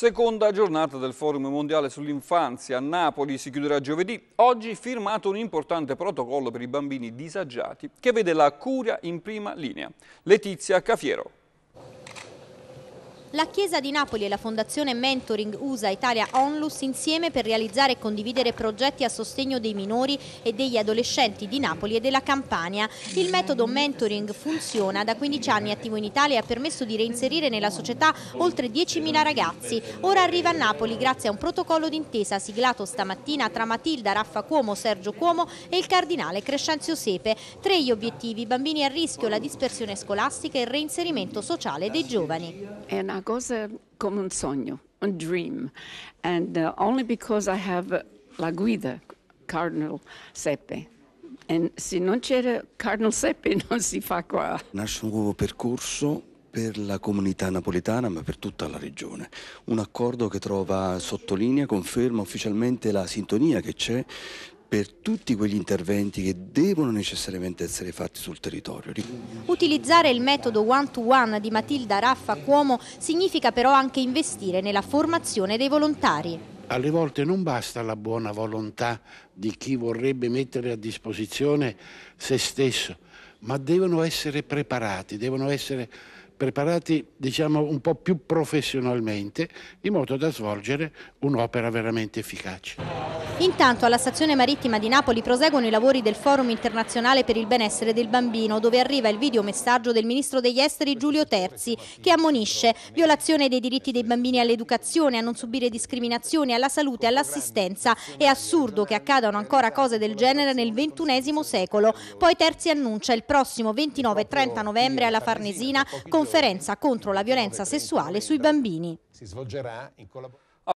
Seconda giornata del Forum Mondiale sull'Infanzia a Napoli si chiuderà giovedì. Oggi firmato un importante protocollo per i bambini disagiati che vede la Curia in prima linea. Letizia Cafiero. La Chiesa di Napoli e la Fondazione Mentoring USA Italia Onlus insieme per realizzare e condividere progetti a sostegno dei minori e degli adolescenti di Napoli e della Campania. Il metodo Mentoring funziona, da 15 anni attivo in Italia e ha permesso di reinserire nella società oltre 10.000 ragazzi. Ora arriva a Napoli grazie a un protocollo d'intesa siglato stamattina tra Matilda, Raffa Cuomo, Sergio Cuomo e il cardinale Crescenzio Sepe. Tre gli obiettivi, bambini a rischio, la dispersione scolastica e il reinserimento sociale dei giovani una cosa come un sogno, un dream, and uh, only because I have uh, la guida, Cardinal Seppe. E se non c'era Cardinal Seppe non si fa qua. Nasce un nuovo percorso per la comunità napoletana ma per tutta la regione. Un accordo che trova sottolinea, conferma ufficialmente la sintonia che c'è per tutti quegli interventi che devono necessariamente essere fatti sul territorio. Utilizzare il metodo one-to-one di Matilda Raffa Cuomo significa però anche investire nella formazione dei volontari. Alle volte non basta la buona volontà di chi vorrebbe mettere a disposizione se stesso, ma devono essere preparati, devono essere preparati diciamo un po' più professionalmente in modo da svolgere un'opera veramente efficace. Intanto alla stazione marittima di Napoli proseguono i lavori del Forum internazionale per il benessere del bambino dove arriva il videomessaggio del ministro degli esteri Giulio Terzi che ammonisce violazione dei diritti dei bambini all'educazione, a non subire discriminazioni, alla salute, all'assistenza. È assurdo che accadano ancora cose del genere nel ventunesimo secolo. Poi Terzi annuncia il prossimo 29 e 30 novembre alla Farnesina conferenza contro la violenza sessuale sui bambini. Si svolgerà in collaborazione